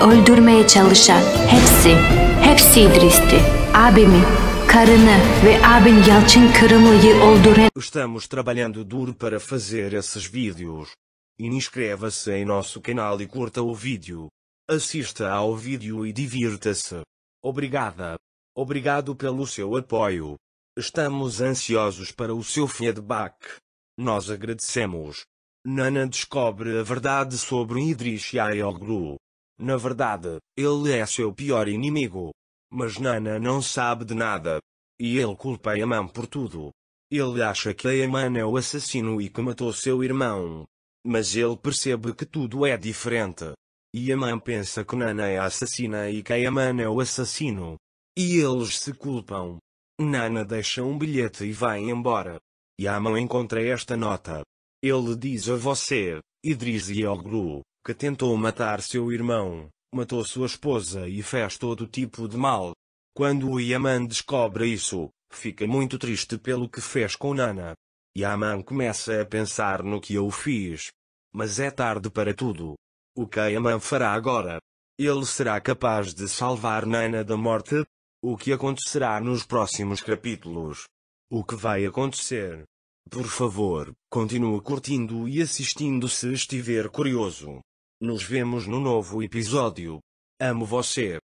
öldürmeye çalışan hepsi, hepsi İdris'ti. Abimi, ve abin Yalçın Kırımlı'yı öldüren... Estamos trabalhando duro para fazer esses vídeos. Inscreva-se em nosso canal e curta o vídeo. Assista ao vídeo e divirta-se. Obrigada. Obrigado pelo seu apoio. Estamos ansiosos para o seu feedback. Nós agradecemos. Nana descobre a verdade sobre Idris Yayoglu. Na verdade, ele é seu pior inimigo. Mas Nana não sabe de nada. E ele culpa a Yaman por tudo. Ele acha que Yaman é o assassino e que matou seu irmão. Mas ele percebe que tudo é diferente. Yaman pensa que Nana é a assassina e que Yaman é o assassino. E eles se culpam. Nana deixa um bilhete e vai embora. Yaman encontra esta nota. Ele diz a você, Idris e Oglu que tentou matar seu irmão, matou sua esposa e fez todo tipo de mal. Quando o Yaman descobre isso, fica muito triste pelo que fez com Nana. Yaman começa a pensar no que eu fiz. Mas é tarde para tudo. O que Yaman fará agora? Ele será capaz de salvar Nana da morte? O que acontecerá nos próximos capítulos? O que vai acontecer? Por favor, continue curtindo e assistindo se estiver curioso. Nos vemos no novo episódio. Amo você.